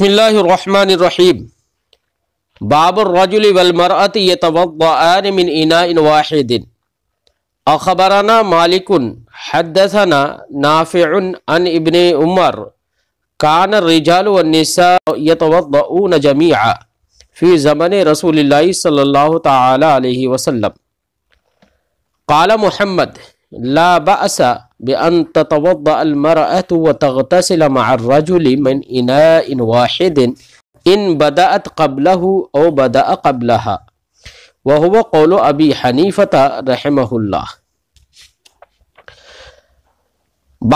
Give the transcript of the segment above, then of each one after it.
बसमीम बाबरजुलमरत ये तवान मिन इना वाहिदिन अखबराना मालिकुन हदसना नाफ़िन अन इबन उमर कान रिजालसा यतवन जमिया फ़ी ज़मन रसूल सल्ला तसम काला महमद ला बन ततवदमरत व तगतसिल मर्रजुल मन इना इन वाहिदिन इन बदात कबला ओ बदा कबलहा वह कौल अबी हनीफता रहमहुल्ला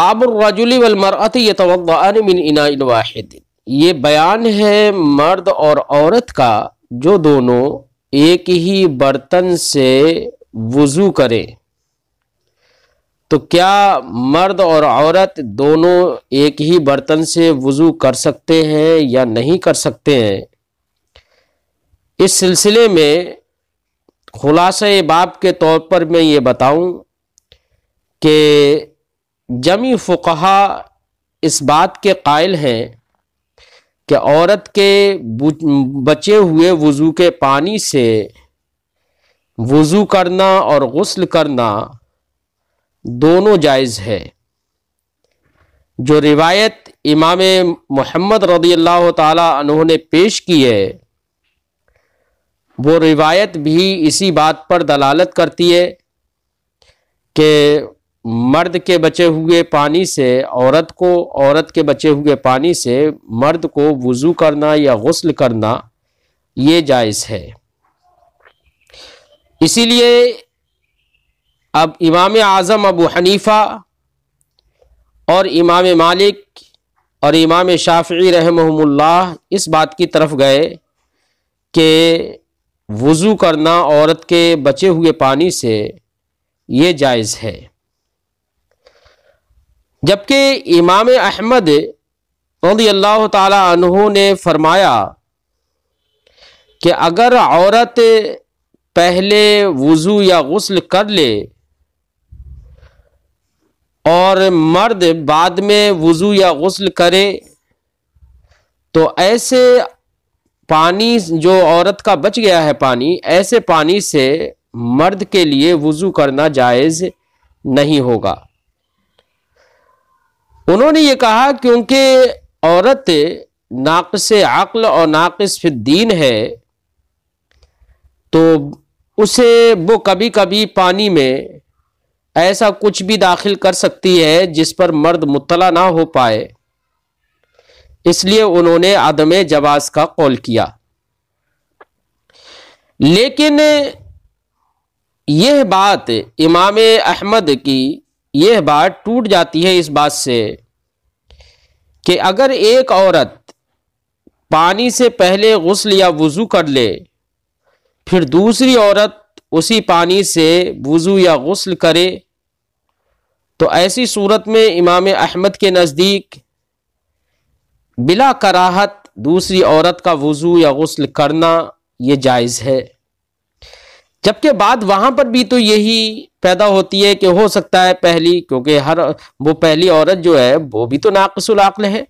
बाबुलरजुल वलमरत यतवान मिन इना इन वाहिदिन ये बयान है मर्द और औरत का जो दोनों एक ही बर्तन से वज़ू करें तो क्या मर्द और औरत दोनों एक ही बर्तन से वज़ू कर सकते हैं या नहीं कर सकते हैं इस सिलसिले में खुलासा बाब के तौर पर मैं ये बताऊं कि जमी फुकहा इस बात के कायल हैं कि औरत के बचे हुए वज़ू के पानी से वज़ू करना और गसल करना दोनों जायज़ है जो रिवायत इमाम मोहम्मद रदी अल्लाह तु ने पेश की है वो रिवायत भी इसी बात पर दलालत करती है कि मर्द के बचे हुए पानी से औरत को औरत के बचे हुए पानी से मर्द को वज़ू करना या गसल करना ये जायज़ है इसीलिए अब इमाम आज़म अबू हनीफ़ा और इमाम मालिक और इमाम शाफ़ी रहमहुल्ला इस बात की तरफ गए कि वज़ू करना औरत के बचे हुए पानी से ये जायज़ है जबकि इमाम अहमद रदी अल्लाह तहों ने फरमाया कि अगर औरत पहले वज़ू या गसल कर ले और मर्द बाद में वज़ू या गसल करे तो ऐसे पानी जो औरत का बच गया है पानी ऐसे पानी से मर्द के लिए वज़ू करना जायज़ नहीं होगा उन्होंने ये कहा क्योंकि औरत नाकस अक्ल और नाकस दीन है तो उसे वो कभी कभी पानी में ऐसा कुछ भी दाखिल कर सकती है जिस पर मर्द मुतला ना हो पाए इसलिए उन्होंने अदम जवाज का कौल किया लेकिन यह बात इमाम अहमद की यह बात टूट जाती है इस बात से कि अगर एक औरत पानी से पहले गसल या वज़ू कर ले फिर दूसरी औरत उसी पानी से वज़ू या गसल करे तो ऐसी सूरत में इमाम अहमद के नज़दीक बिला कराहत दूसरी औरत का वज़ू या गसल करना ये जायज़ है जबकि बाद वहाँ पर भी तो यही पैदा होती है कि हो सकता है पहली क्योंकि हर वो पहली औरत जो है वो भी तो नाकसुलाकल है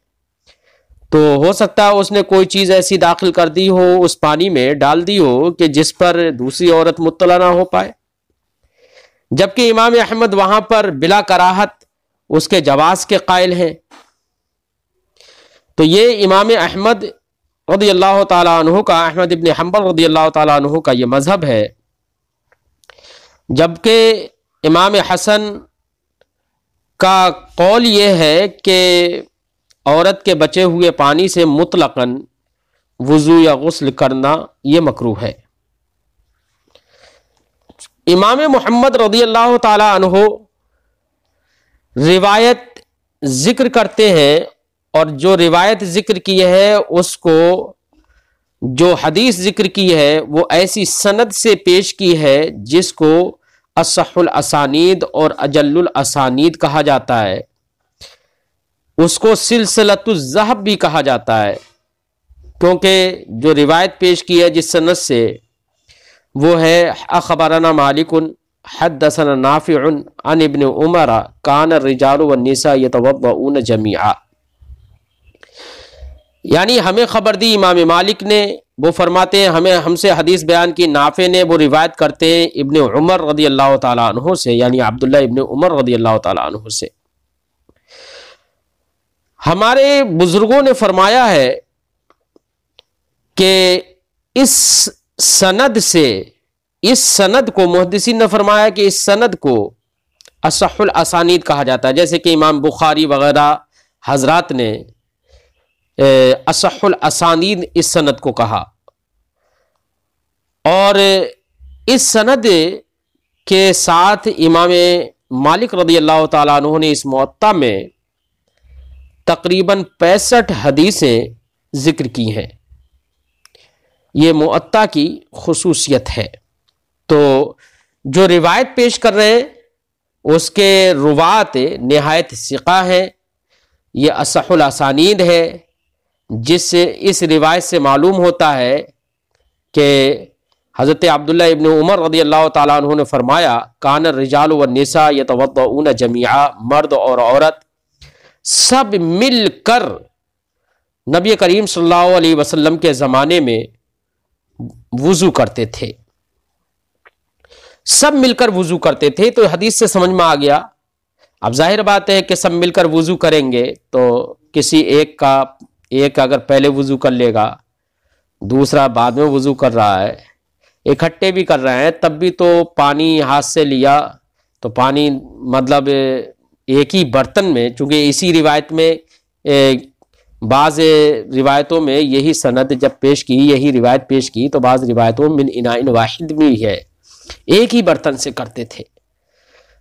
तो हो सकता है उसने कोई चीज़ ऐसी दाखिल कर दी हो उस पानी में डाल दी हो कि जिस पर दूसरी औरत मुतला ना हो पाए जबकि इमाम अहमद वहां पर बिला कराहत उसके जवाब के कायल हैं तो ये इमाम अहमद रदी अल्लाह तु का अहमद इबन हम्बल रदी अल्लाह तु का ये मज़हब है जबकि इमाम हसन का कौल ये है कि औरत के बचे हुए पानी से मुतलकन वज़ू या गसल करना ये मकरू है इमाम मोहम्मद रदी अल्लाह तहो रिवायत ज़िक्र करते हैं और जो रिवायत ज़िक्र की है उसको जो हदीस ज़िक्र की है वो ऐसी सनद से पेश की है जिसको असहुल असानीद और अजल असानीद कहा जाता है उसको जहब भी कहा जाता है क्योंकि जो रिवायत पेश की है जिस सनद से वो है मालिक हद दसन नाफ़िन अन इबन उमर कान रिजालनिसा यतवन जमिया यानी हमें ख़बर दी इमाम मालिक ने वो फरमाते हैं हमें हमसे हदीस बयान की नाफ़े ने वो रिवायत करते हैं इबन उमर रदी अल्लाह तु से यानी अब्दुल्ला इबन उमर रदी अल्लाह तु से हमारे बुज़ुर्गों ने फरमाया है कि इस सनद से इस सनद को मुहदसिन ने फरमाया कि इस सनद को असहुल असानीद कहा जाता है जैसे कि इमाम बुखारी वगैरह हजरत ने असहुल असानीद इस सनद को कहा और इस सनद के साथ इमाम मालिक रदी अल्लाह तु ने इस मत्ता में तकरीबन पैंसठ हदीसें ज़िक्र की हैं ये मुत्ता की खसूसियत है तो जो रिवायत पेश कर रहे हैं उसके रुवात नहायत सिका है ये असहुल है जिससे इस रिवायत से मालूम होता है कि हज़रत अब्दुल्ला इबन उमर रदी अल्लाह तु ने फरमाया कान रिजाल व य तो जमिया मर्द और औरत सब मिल कर नबी करीम सल्लल्लाहु अलैहि वसल्लम के ज़माने में वजू करते थे सब मिलकर वजू करते थे तो हदीस से समझ में आ गया अब जाहिर बात है कि सब मिलकर वजू करेंगे तो किसी एक का एक अगर पहले वजू कर लेगा दूसरा बाद में वजू कर रहा है इकट्ठे भी कर रहे हैं तब भी तो पानी हाथ से लिया तो पानी मतलब एक ही बर्तन में चूंकि इसी रिवायत में बाज़ रिवायतों में यही सनद जब पेश की यही रिवायत पेश की तो बाज़ रिवायतों मिन इनाइन वाहिद भी है एक ही बर्तन से करते थे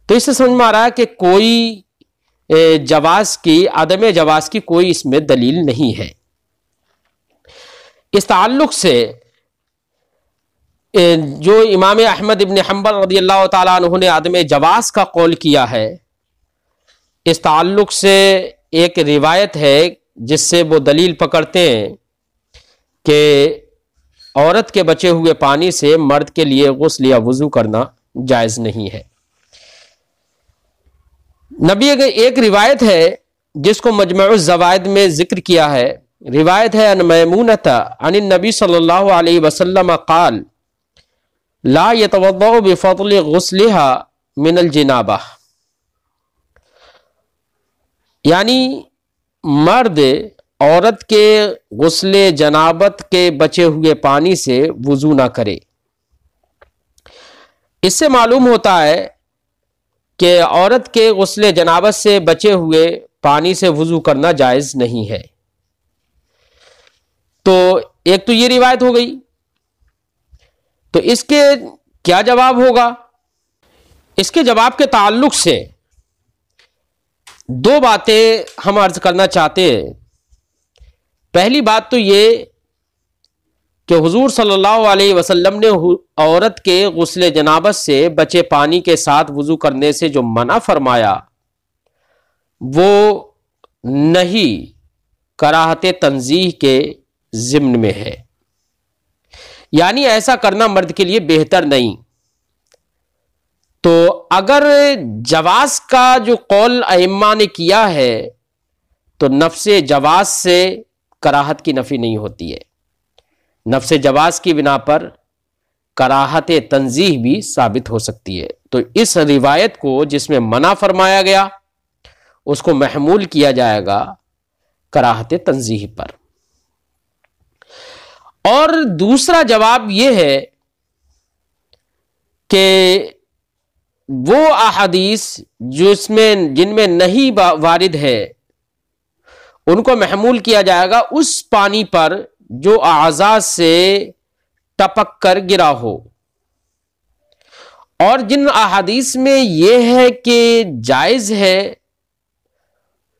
तो इससे समझ में आ रहा है कि कोई जवास की अदम जवास की कोई इसमें दलील नहीं है इस ताल्लुक से जो इमाम अहमद इबन हम्बल रदी अल्लाह तु ने आदम जवास का कौल किया है इस ताल्लुक से एक रिवायत है जिससे वो दलील पकड़ते हैं कि औरत के बचे हुए पानी से मर्द के लिए गसल या वज़ू करना जायज़ नहीं है नबी एक रिवायत है जिसको मजमू जवायद में जिक्र किया है रिवायत है अनमूनता अन नबी सल्लल्लाहु अलैहि वसल्लम काल ला यतव बेफतल गसलहा मिनल जिनाबा यानी मर्द औरत के गसले जनाबत के बचे हुए पानी से वज़ू ना करे इससे मालूम होता है कि औरत के गसले जनाबत से बचे हुए पानी से वज़ू करना जायज़ नहीं है तो एक तो ये रिवायत हो गई तो इसके क्या जवाब होगा इसके जवाब के ताल्लुक से दो बातें हम अर्ज करना चाहते हैं पहली बात तो ये कि हुजूर सल्लल्लाहु अलैहि वसल्लम ने औरत के गसले जनाबत से बचे पानी के साथ वज़ू करने से जो मना फरमाया वो नहीं कराहत तंजीह के ज़िम्न में है यानी ऐसा करना मर्द के लिए बेहतर नहीं तो अगर जवास का जो कौल अम्मा ने किया है तो नफ्स जवास से कराहत की नफ़ी नहीं होती है नफ्स जवास की बिना पर कराहत तंजीह भी साबित हो सकती है तो इस रिवायत को जिसमें मना फरमाया गया उसको महमूल किया जाएगा कराहत तंजीह पर और दूसरा जवाब यह है कि वो अहादीस जिसमें जिनमें नहीं वारिद है उनको महमूल किया जाएगा उस पानी पर जो आज़ा से टपक कर गिरा हो और जिन अहादीस में यह है कि जायज़ है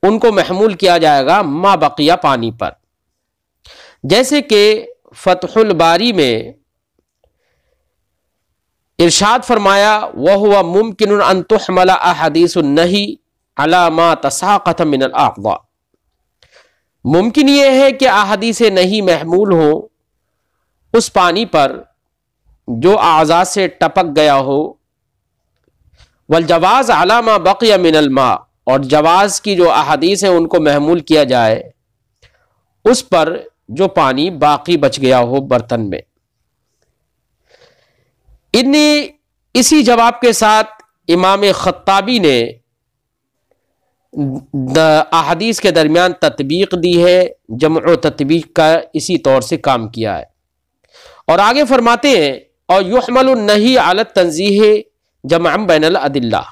उनको महमूल किया जाएगा माँ बकिया पानी पर जैसे कि फतहुल बारी में इर्शाद फरमाया वह हुआ मुमकिन अनतमला अहदीस नहीं अलामा तसाक़त मिनल आकवा मुमकिन ये है कि अहदीस नहीं महमूल हो उस पानी पर जो आजाद से टपक गया हो जवाज अलामा बक़िया मिनलमा और जवाज़ की जो अहदीस है उनको महमूल किया जाए उस पर जो पानी बाकी बच गया हो बर्तन में इन्हीं इसी जवाब के साथ इमाम खत्ताबी ने अहदीस के दरमियान तत्बीक दी है जम तत्बीक का इसी तौर से काम किया है और आगे फरमाते हैं और युहमल नहीं आलत तंजीह जमाम बैन अदिल्ला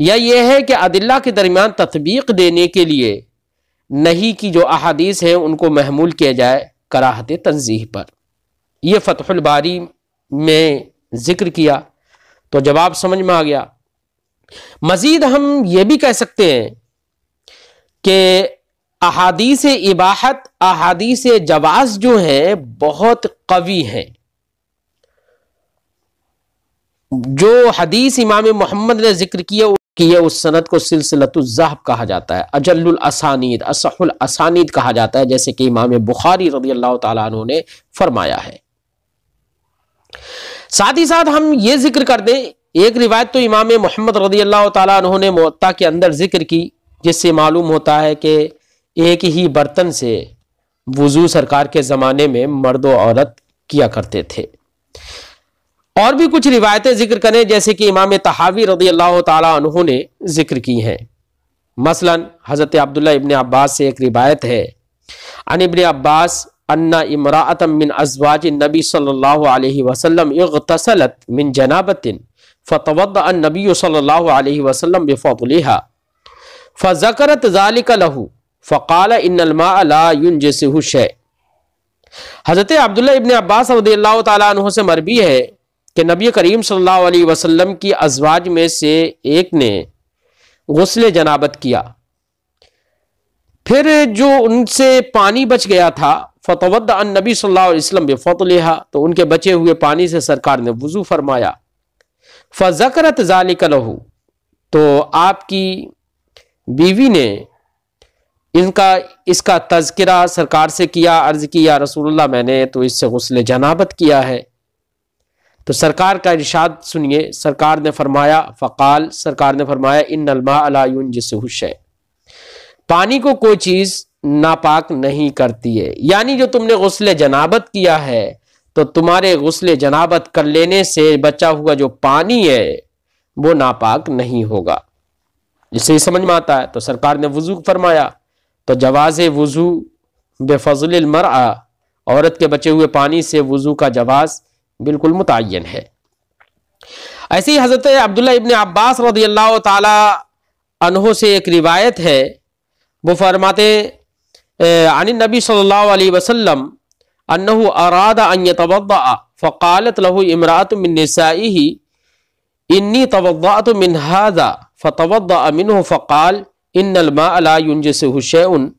यह है कि अदिल्ला के दरमियान तत्बीक देने के लिए नहीं की जो अहादीस हैं उनको महमूल किया जाए कराहत तंजीह पर यह बारी में जिक्र किया तो जवाब समझ में आ गया मजीद हम यह भी कह सकते हैं कि अहादीस इबाहत अहादीस जवाज जो हैं बहुत कवि हैं जो हदीस इमाम मोहम्मद ने जिक्र किया यह उस सनत को सिलसिलतुलजहब कहा जाता है अजल असानीद असहुल असानीद कहा जाता है जैसे कि इमाम बुखारी रजी अल्लाह तु ने फरमाया है साथ ही साथ हम ये जिक्र कर दें एक रिवायत तो इमाम मोहम्मद रदी अल्लाह तह ने मोता के अंदर जिक्र की जिससे मालूम होता है कि एक ही बर्तन से वजू सरकार के ज़माने में मर्द औरत किया करते थे और भी कुछ रिवायतें जिक्र करें जैसे कि इमाम तहावी रदी अल्लाह तह ने जिक्र की हैं मसलन हज़रत अब्दुल्ला इबन अब्बास से एक रिवायत है अन इबन अब्बास अन्ना इमरातम मिन अजवाज नबी सल्लल्लाहु अलैहि वसल्लम इगतसलत मिन जनाबतिन फ़तवद नबी सल्लल्लाहु अलैहि वसल्लम बेफ़लिहा फ़ज़करत ज़ालिक लहू फ़काल इनलमा युन जैसे शे हज़रत अब्दुल्ला इबन अब्बास रदील्ला तु से मरबी है कि नबी करीम सल्लल्लाहु अलैहि वसल्लम की अजवाज में से एक ने गसल जनाबत किया फिर जो उनसे पानी बच गया था फ़तवद नबी सल्लल्लाहु अलैहि वसल्लम तो उनके बचे हुए पानी से सरकार ने वज़ू फरमाया फ़ज़करत ज़ालिक लहू तो आपकी बीवी ने इनका इसका तस्करा सरकार से किया अर्ज़ किया रसूलुल्लाह मैंने तो इससे गसल जनाबत किया है तो सरकार का इरशाद सुनिए सरकार ने फरमाया फ़काल सरकार ने फरमाया इन नलमा अलायुन जिस हुश है पानी को कोई चीज़ नापाक नहीं करती है यानी जो तुमने गसल जनाबत किया है तो तुम्हारे गसल जनाबत कर लेने से बचा हुआ जो पानी है वो नापाक नहीं होगा जिससे समझ में आता है तो सरकार ने वजू फरमाया तो जवाज वजू बेफजल मर औरत के बचे हुए पानी से वजू का जवाज बिल्कुल मुतन है ऐसे ही हज़रत अब्दुल्ला इबन अब्बास रदी अल्लाह तहों से एक रिवायत है वो फरमाते अन नबी सल्लल्लाहु अलैहि वसल्लम अन्नहु अरादा अन यतवद्दा फ़कालत लहु इमरात मिन निसाइही इन्नी तवद्दात मिन हादा फ़तवद्दा मिनहु फ़काल इन्नल मा अला युंजसिहु शैउन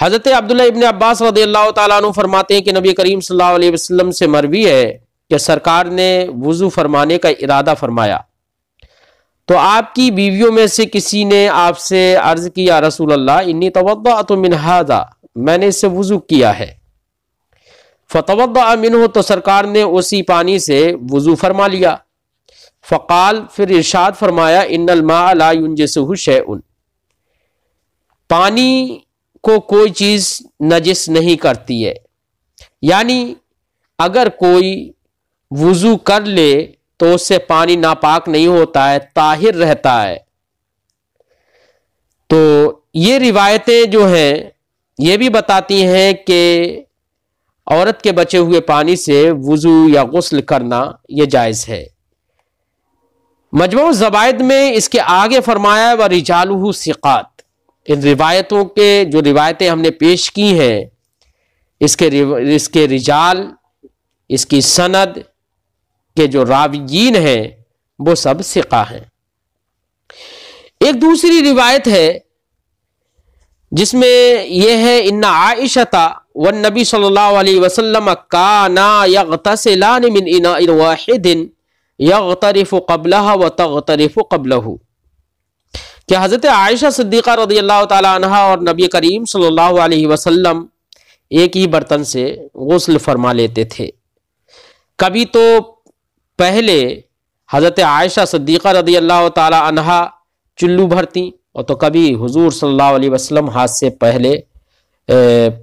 हज़रत अब्दुल्ला इब्न अब्बास रदी अल्लाह तु फरमाते हैं कि नबी करीम सल्लल्लाहु अलैहि वसल्लम से मरवी है कि सरकार ने वज़ू फरमाने का इरादा फरमाया तो आपकी बीवियों में से किसी ने आपसे अर्ज किया रसूल अल्लाह इन्नी तो मिनहादा मैंने इसे वजू किया है फतवद अमिन हो तो सरकार ने उसी पानी से वजू फरमा लिया फ़काल फिर इर्शाद फरमाया इनमालाउन जैसे शे उन पानी को कोई चीज़ नजिस नहीं करती है यानी अगर कोई वज़ू कर ले तो उससे पानी नापाक नहीं होता है ताहिर रहता है तो ये रिवायतें जो हैं ये भी बताती हैं कि औरत के बचे हुए पानी से वज़ू या गसल करना यह जायज़ है मजमू जवायद में इसके आगे फरमाया व रिजालू सिकात इन रिवायतों के जो रिवायतें हमने पेश की हैं इसके इसके रिजाल इसकी सनद के जो रावीन हैं वो सब सिका हैं एक दूसरी रिवायत है जिसमें यह है इन्ना आयशा व नबी सल्लल्लाहु अलैहि वसल्लम ना यगतसिलान मिन इनाइन वाहिदिन यगतरिफ कबलह व तगतरिफ कबलहू कि हज़रत आयशा सिद्दीक़ा रदी अल्लाह तह और नबी करीम सल्लल्लाहु अलैहि वसल्लम एक ही बर्तन से गसल फरमा लेते थे कभी तो पहले हज़रत आयशा सद्दीक़ा रदी अल्लाह तहा चुल्लू भरती और तो कभी हुजूर सल्लल्लाहु अलैहि वसल्लम हाथ से पहले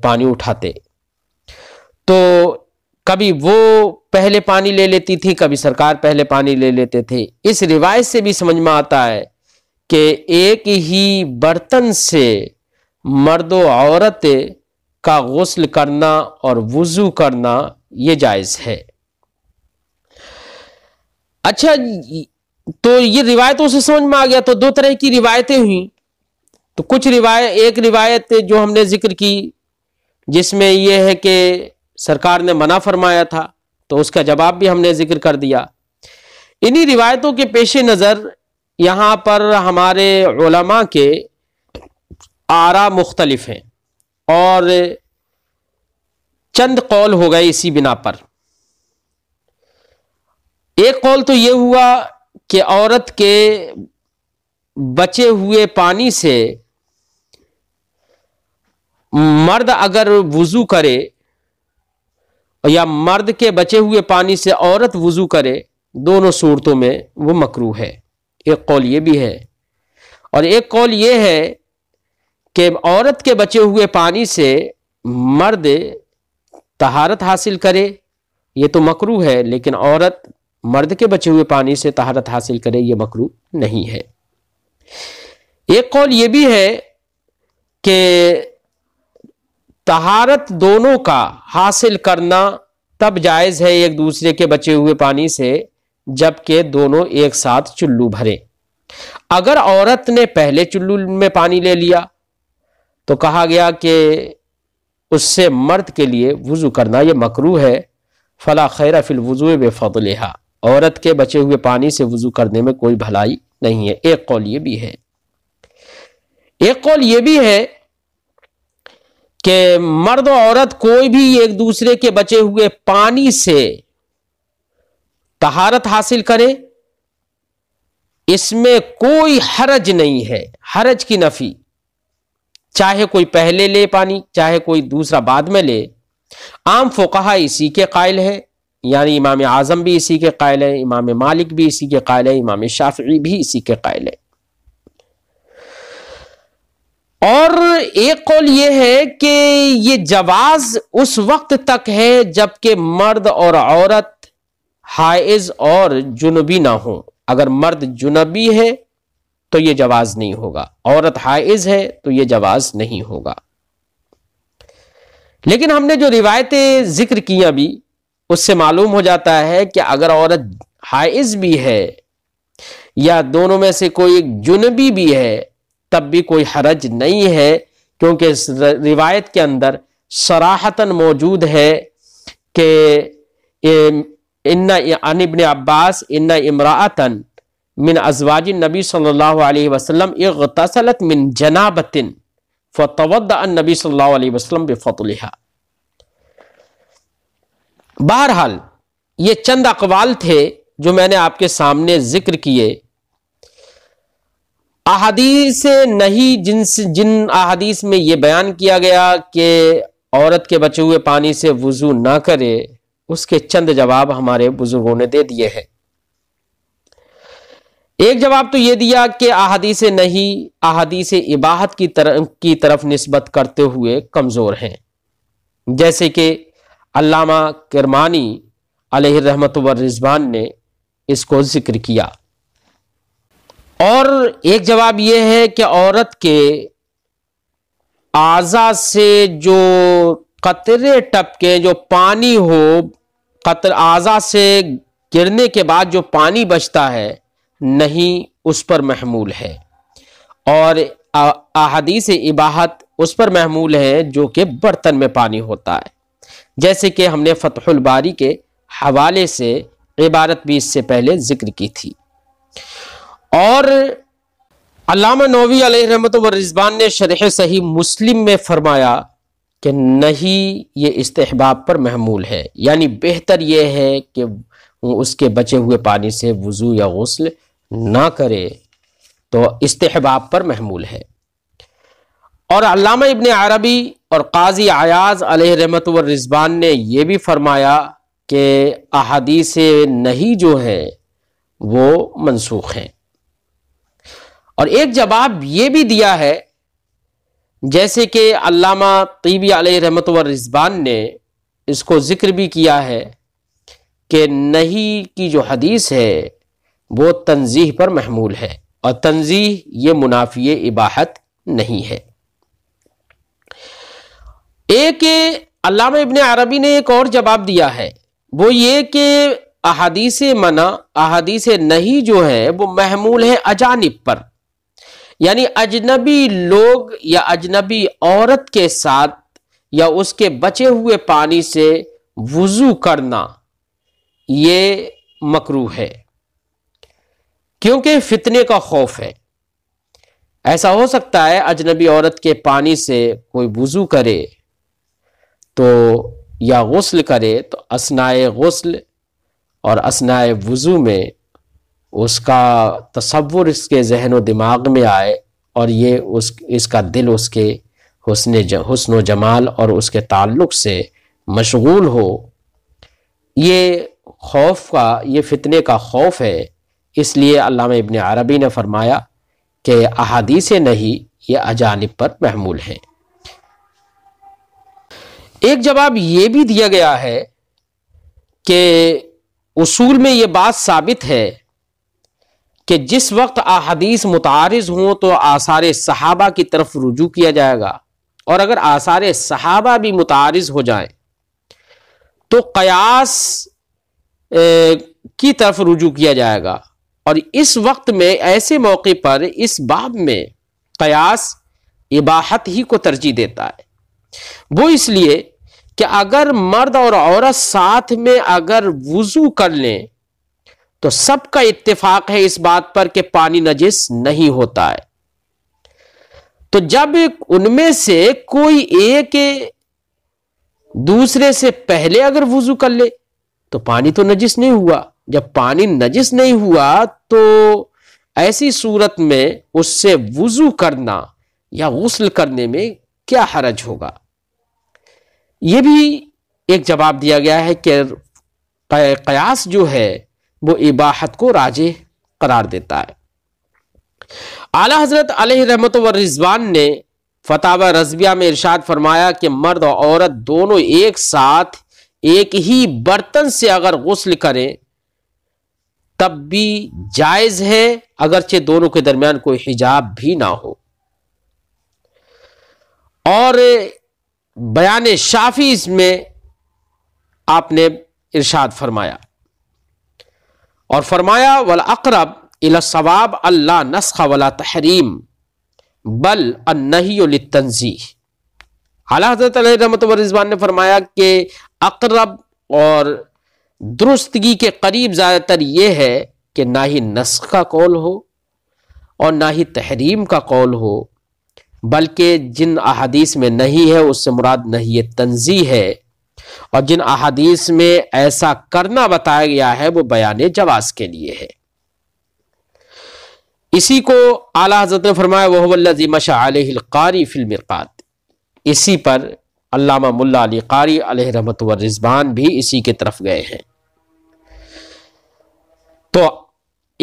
पानी उठाते तो कभी वो पहले पानी ले लेती थी कभी सरकार पहले पानी ले लेते थे इस रिवायत से भी समझ में आता है कि एक ही बर्तन से मर्द औरत का गसल करना और वज़ू करना ये जायज़ है अच्छा तो ये रिवायतों से समझ में आ गया तो दो तरह की रिवायतें हुई तो कुछ रिवायत एक रिवायत जो हमने जिक्र की जिसमें यह है कि सरकार ने मना फरमाया था तो उसका जवाब भी हमने जिक्र कर दिया इन्हीं रिवायतों के पेश नज़र यहाँ पर हमारे ओलमा के आरा मुख्तलफ हैं और चंद कौल हो गए इसी बिना पर एक कौल तो ये हुआ कि औरत के बचे हुए पानी से मर्द अगर वज़ू करे या मर्द के बचे हुए पानी से औरत वज़ू करे दोनों सूरतों में वो मकरू है एक कौल ये भी है और एक कौल ये है कि औरत के बचे हुए पानी से मर्द तहारत हासिल करे ये तो मकरू है लेकिन औरत मर्द के बचे हुए पानी से तहारत हासिल करे यह मकरू नहीं है एक कौल यह भी है कि तहारत दोनों का हासिल करना तब जायज़ है एक दूसरे के बचे हुए पानी से जबकि दोनों एक साथ चुल्लू भरे अगर औरत ने पहले चुल्लू में पानी ले लिया तो कहा गया कि उससे मर्द के लिए वज़ू करना यह मकरू है फ़ला खैर फिल वज़ू बेफ़लहा औरत के बचे हुए पानी से वजू करने में कोई भलाई नहीं है एक कौल ये भी है एक कौल ये भी है कि मर्द और औरत कोई भी एक दूसरे के बचे हुए पानी से तहारत हासिल करे इसमें कोई हरज नहीं है हरज की नफी चाहे कोई पहले ले पानी चाहे कोई दूसरा बाद में ले आम फोकहा इसी के कायल है यानी इमाम आज़म भी इसी के कायल है इमाम मालिक भी इसी के कायल है इमाम शाफी भी इसी के कायल है और एक कौल ये है कि ये जवाज उस वक्त तक है जबकि मर्द और औरत हाइज और जुनबी ना हो अगर मर्द जुनबी है तो ये जवाज नहीं होगा औरत हाइज है तो ये जवाज नहीं होगा लेकिन हमने जो रिवायतें जिक्र की अभी उससे मालूम हो जाता है कि अगर औरत हाइज भी है या दोनों में से कोई जुनबी भी है तब भी कोई हरज नहीं है क्योंकि इस रिवायत के अंदर सराहतन मौजूद है कि इन्ना अनबन अब्बास इन्ना इमरातन मिन अजवाज नबी सल्लल्लाहु अलैहि वसल्लम इगतसलत मिन जनाबतिन फ़तवद नबी सल्लल्लाहु अलैहि वसल्लम बेफतलहा बहरहाल ये चंद अकवाल थे जो मैंने आपके सामने जिक्र किए अहादीस नहीं जिन जिन अहादीस में ये बयान किया गया कि औरत के बचे हुए पानी से वजू ना करे उसके चंद जवाब हमारे बुजुर्गों ने दे दिए हैं एक जवाब तो ये दिया कि अहादीस नहीं अहादीस इबाहत की तरफ की तरफ नस्बत करते हुए कमजोर हैं जैसे कि अल्लामा किरमानी रहमत रिजवान ने इसको ज़िक्र किया और एक जवाब ये है कि औरत के आज़ा से जो कतरे टपके जो पानी हो कतर आज़ा से गिरने के बाद जो पानी बचता है नहीं उस पर महमूल है और अहादीस इबाहत उस पर महमूल है जो कि बर्तन में पानी होता है जैसे कि हमने फ़तहुल बारी के हवाले से इबारत भी इससे पहले जिक्र की थी और अलामा नवी रहमत रिजबान ने शरह सही मुस्लिम में फरमाया कि नहीं ये इस्तेहबाब पर महमूल है यानी बेहतर यह है कि उसके बचे हुए पानी से वज़ू या गसल ना करे तो इस्तेहबाब पर महमूल है और अलामा इबन अरबी और काजी आयाज रहमत रिजबान ने यह भी फरमाया कि अहादीस नहीं जो हैं वो मनसूख हैं और एक जवाब ये भी दिया है जैसे कि अल्लामा तीबी रहमत रिजबान ने इसको ज़िक्र भी किया है कि नहीं की जो हदीस है वो तनजीह पर महमूल है और तनजीह ये मुनाफी इबाहत नहीं है एक अलामा इबन अरबी ने एक और जवाब दिया है वो ये कि अहादीस मना अहादीस नहीं जो है वो महमूल है अजानब पर यानी अजनबी लोग या अजनबी औरत के साथ या उसके बचे हुए पानी से वज़ू करना ये मकरू है क्योंकि फितने का खौफ है ऐसा हो सकता है अजनबी औरत के पानी से कोई वज़ू करे तो या गसल करे तो असनाए गसल और असनाए वज़ू में उसका तस्वुर इसके जहन व दिमाग में आए और ये उस इसका दिल उसके हसन ज, व जमाल और उसके ताल्लुक से मशगूल हो ये खौफ का ये फितने का खौफ है इसलिए इबन अरबी ने फरमाया कि अहादीस नहीं ये अजानब पर महमूल हैं एक जवाब ये भी दिया गया है कि उसूल में ये बात साबित है कि जिस वक्त अहदीस मुतारज हों तो आसार सहाबा की तरफ रुजू किया जाएगा और अगर आसार सहाबा भी मुतारज हो जाए तो कयास की तरफ रुजू किया जाएगा और इस वक्त में ऐसे मौके पर इस बाब में कयास इबाहत ही को तरजीह देता है वो इसलिए कि अगर मर्द और औरत साथ में अगर वजू कर लें तो सबका इत्तेफाक है इस बात पर कि पानी नजिस नहीं होता है तो जब उनमें से कोई एक दूसरे से पहले अगर वजू कर ले तो पानी तो नजिस नहीं हुआ जब पानी नजिस नहीं हुआ तो ऐसी सूरत में उससे वजू करना या गसल करने में क्या हरज होगा ये भी एक जवाब दिया गया है कि कयास जो है वो इबाहत को राजे करार देता है आला हजरत रहमत व रिजवान ने फतावा रजबिया में इरशाद फरमाया कि मर्द और औरत दोनों एक साथ एक ही बर्तन से अगर गुस्ल करें तब भी जायज़ है अगरचे दोनों के दरमियान कोई हिजाब भी ना हो और बयान शाफी इसमें आपने इरशाद फरमाया और फरमाया वल अकरब इलावाब अल्लाह नस्खा वला तहरीम बल नहीं तंजी अला हजरत रमत रिजवान ने फरमाया कि अकरब और दुरुस्तगी के करीब ज़्यादातर ये है कि ना ही नस्ख का कौल हो और ना ही तहरीम का कौल हो बल्कि जिन अहादीस में नहीं है उससे मुराद नहीं तंजी है और जिन अहादीस में ऐसा करना बताया गया है वो बयान जवाज के लिए है इसी को आला हजरत ने फरमाया वह मशाकारी फिल्मकात इसी पर अल्लामा मुल्ला अली कारी रहमत रिजबान भी इसी की तरफ गए हैं तो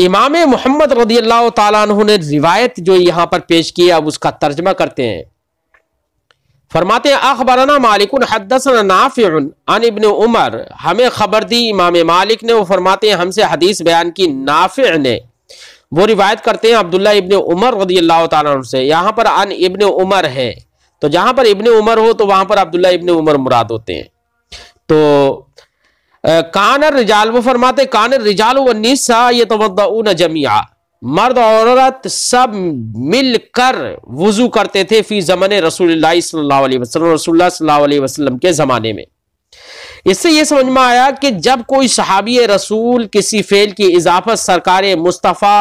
इमाम मोहम्मद रदी अल्लाह तु ने रिवायत जो यहाँ पर पेश की अब उसका तर्जमा करते हैं फरमाते अखबराना मालिक नाफिन उमर हमें खबर दी इमाम मालिक ने वो फरमाते हैं हमसे हदीस बयान की नाफि ने वो रिवायत करते हैं अब्दुल्ला इबन उमर रदी अल्लाह तु से यहाँ पर अन इबन उमर है तो जहां पर इबन उमर हो तो वहां पर अब्दुल्ला इबन उमर मुराद होते हैं तो कान रिजाल वो फरमाते कान रिजाल वनीसा ये तो जमिया मर्द और औरत सब मिलकर वजू करते थे फी जमन रसूल रसूल वसल्लम के ज़माने में इससे यह समझ में आया कि जब कोई सहाबी रसूल किसी फेल की इजाफत सरकार मुस्तफ़ा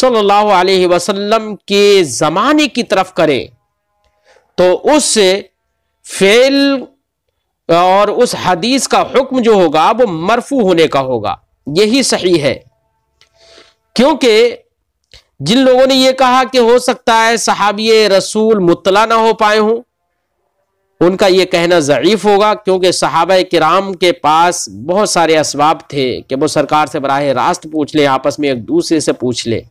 सल्लल्लाहु अलैहि वसल्लम के ज़माने की तरफ करे तो उस फेल और उस हदीस का हुक्म जो होगा वो मरफू होने का होगा यही सही है क्योंकि जिन लोगों ने यह कहा कि हो सकता है सहाबी रसूल मुतला ना हो पाए हों उनका यह कहना ज़ीफ होगा क्योंकि सहाब कराम के पास बहुत सारे इसबाब थे कि वो सरकार से बराह रास्त पूछ ले आपस में एक दूसरे से पूछ ले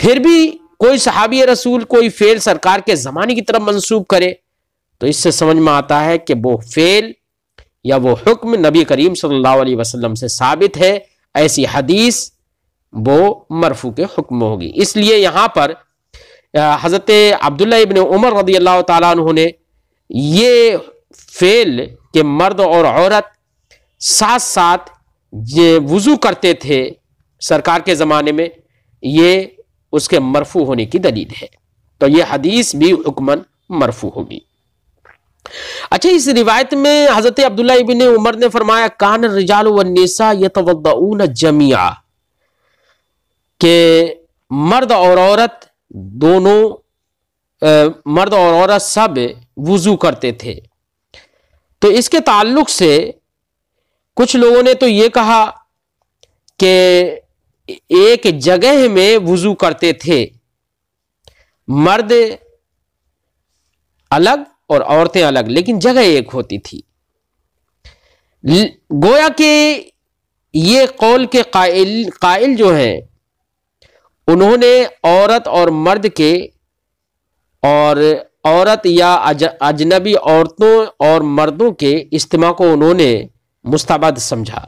फिर भी कोई सहाबी रसूल कोई फेल सरकार के ज़माने की तरफ मंसूब करे तो इससे समझ में आता है कि वो फेल या वो हुक्म नबी करीम सल्लल्लाहु अलैहि वसल्लम से साबित है ऐसी हदीस वो मरफू के हुक्म होगी इसलिए यहाँ पर हज़रत अब्दुल्ला इबन उमर रदी अल्लाह तुने ने ये फेल के मर्द और औरत साथ साथ ये वज़ू करते थे सरकार के ज़माने में ये उसके मरफू होने की दलील है तो ये हदीस भी हुक्मन मरफू होगी अच्छा इस रिवायत में हजरत अब्दुल्ला इबिन उमर ने फरमाया कान रिजाल जमिया के मर्द और औरत दोनों आ, मर्द और औरत सब वजू करते थे तो इसके ताल्लुक से कुछ लोगों ने तो ये कहा कि एक जगह में वजू करते थे मर्द अलग और औरतें अलग लेकिन जगह एक होती थी गोया के ये कौल के कायल कायल जो हैं उन्होंने औरत और मर्द के और औरत या अजनबी औरतों और मर्दों के इज्तम को उन्होंने मुस्तबद समझा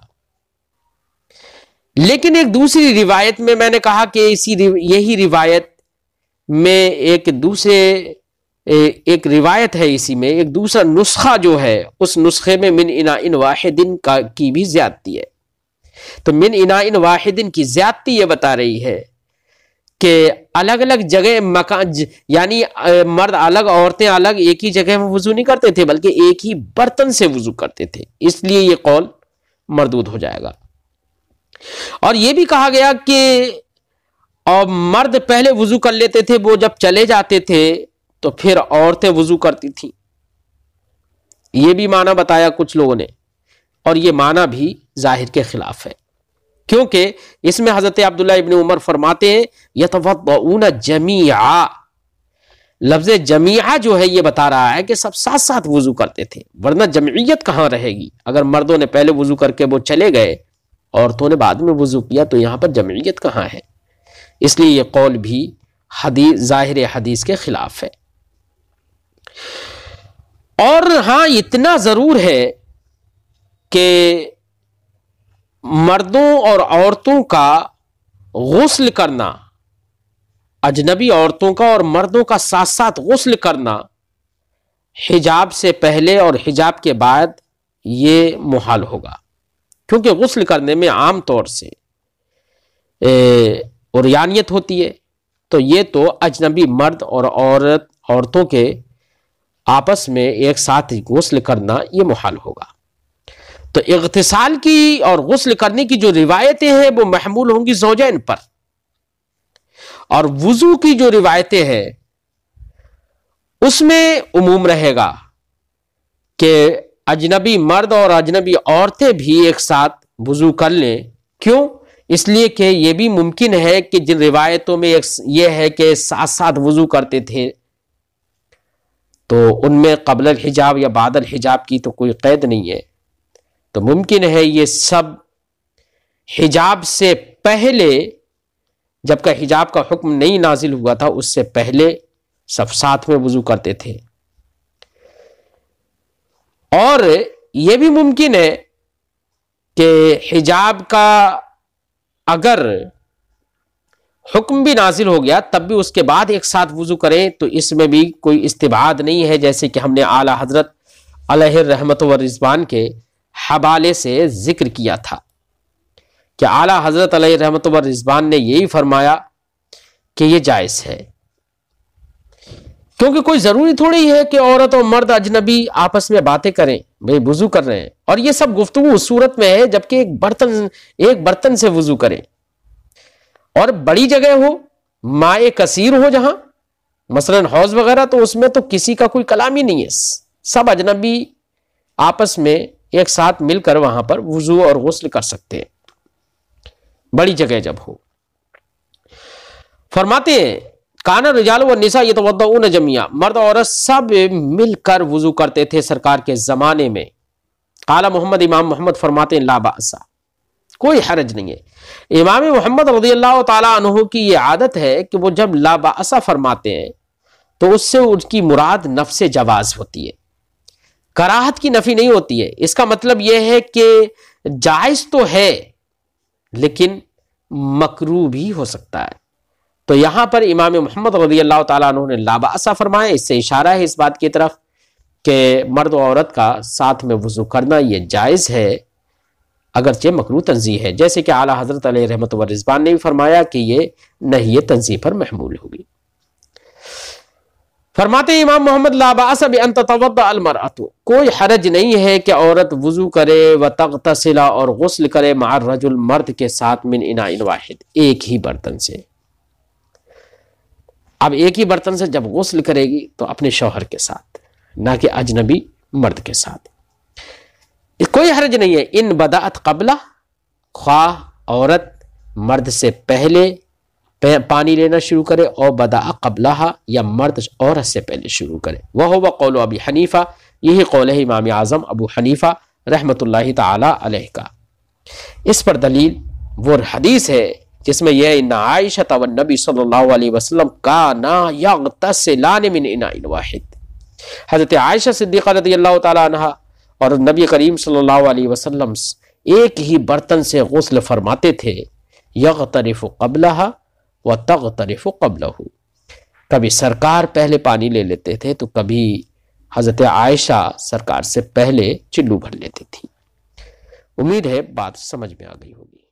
लेकिन एक दूसरी रिवायत में मैंने कहा कि इसी यही रिवायत में एक दूसरे ए, एक रिवायत है इसी में एक दूसरा नुस्खा जो है उस नुस्खे में मिन इना इन वाहिदिन का की भी ज्यादती है तो मिन इना इन वाहिदिन की ज्यादती ये बता रही है कि अलग अलग जगह मकान यानी मर्द अलग औरतें अलग एक ही जगह में वजू नहीं करते थे बल्कि एक ही बर्तन से वजू करते थे इसलिए ये कौल मरदूद हो जाएगा और ये भी कहा गया कि और मर्द पहले वजू कर लेते थे वो जब चले जाते थे तो फिर औरतें वजू करती थी ये भी माना बताया कुछ लोगों ने और ये माना भी जाहिर के खिलाफ है क्योंकि इसमें हजरत अब्दुल्ला इबन उमर फरमाते हैं यतवना जमिया लफ्ज जमिया जो है ये बता रहा है कि सब साथ साथ वजू करते थे वरना जमीयत कहां रहेगी अगर मर्दों ने पहले वजू करके वो चले गए औरतों ने बाद में वजू किया तो यहां पर जमीयत कहां है इसलिए ये कौल भी हदीस ज़ाहिर हदीस के खिलाफ है और हाँ इतना ज़रूर है कि मर्दों और औरतों का गसल करना अजनबी औरतों का और मर्दों का साथ साथ गसल करना हिजाब से पहले और हिजाब के बाद ये मुहाल होगा क्योंकि गसल करने में आम तौर से और होती है तो ये तो अजनबी मर्द और औरत औरतों के आपस में एक साथ ही गौसल करना ये मुहाल होगा तो इकतसाल की और गसल करने की जो रिवायतें हैं वो महमूल होंगी जोजैन पर और वजू की जो रिवायतें हैं उसमें उमूम रहेगा कि अजनबी मर्द और अजनबी औरतें भी एक साथ वजू कर लें क्यों इसलिए कि यह भी मुमकिन है कि जिन रिवायतों में एक ये है कि साथ साथ वजू करते थे तो उनमें कबल हिजाब या बादल हिजाब की तो कोई कैद नहीं है तो मुमकिन है ये सब हिजाब से पहले जबकि हिजाब का हुक्म नहीं नाजिल हुआ था उससे पहले सब साथ में वजू करते थे और ये भी मुमकिन है कि हिजाब का अगर हुक्म भी नाजिल हो गया तब भी उसके बाद एक साथ वजू करें तो इसमें भी कोई इस्तेबाद नहीं है जैसे कि हमने आला हजरत रहमत व रिजवान के हवाले से जिक्र किया था कि आला हजरत रहमत व रिजवान ने यही फरमाया कि यह जायज़ है क्योंकि कोई ज़रूरी थोड़ी है कि औरत और मर्द अजनबी आपस में बातें करें भाई वजू कर रहे हैं और ये सब गुफ्तु उस सूरत में है जबकि एक बर्तन एक बर्तन से वजू करें और बड़ी जगह हो माए कसीर हो जहां मसलन हौज वगैरह तो उसमें तो किसी का कोई कलाम ही नहीं है सब अजनबी आपस में एक साथ मिलकर वहां पर वजू और गसल कर सकते हैं बड़ी जगह जब हो फरमाते हैं काना रिजाल व निशा ये तो जमिया मर्द औरत सब मिलकर वजू करते थे सरकार के ज़माने में काला मोहम्मद इमाम मोहम्मद फरमाते हैं लाबासा कोई हरज नहीं है इमाम मोहम्मद रजी अल्लाह तु की यह आदत है कि वो जब लाबासा फरमाते हैं तो उससे उनकी मुराद नफ्स जवाज होती है कराहत की नफ़ी नहीं होती है इसका मतलब यह है कि जायज़ तो है लेकिन मकरू भी हो सकता है तो यहां पर इमाम मोहम्मद रजी अल्लाह तु ने लाबासा फरमाया इससे इशारा है इस बात की तरफ कि मर्द औरत का साथ में वज़ू करना यह जायज़ है अगरचे मकरू तनजी है जैसे कि आला हजरत रहमत रिजबान ने भी फरमाया कि ये नहीं तनजी पर महमूल होगी फरमाते इमाम मोहम्मद लाबासब कोई हरज नहीं है कि औरत वजू करे व तगतसिला और गसल करे मार रजुल मर्द के साथ मिन इनाइन वाहिद एक ही बर्तन से अब एक ही बर्तन से जब गसल करेगी तो अपने शौहर के साथ ना कि अजनबी मर्द के साथ कोई हर्ज नहीं है इन बदात कबला ख्वा औरत मर्द से पहले पानी लेना शुरू करे और बदा कबला या मर्द औरत से पहले शुरू करे वह वह कौल अबी हनीफ़ा यही कौल है इमाम आज़म अबू हनीफ़ा रहमत तह का इस पर दलील वो हदीस है जिसमें यह इन आयशत तव नबी सल्लल्लाहु का ना या इन इन वाहिद हज़रत आयशा सिद्दीक रजी अल्लाह तहा और नबी करीम सल्लल्लाहु अलैहि वसल्लम एक ही बर्तन से गसल फरमाते थे यग तरफ कबला व तग तरफ कबलहू कभी सरकार पहले पानी ले लेते थे तो कभी हज़रत आयशा सरकार से पहले चिल्लू भर लेती थी उम्मीद है बात समझ में आ गई होगी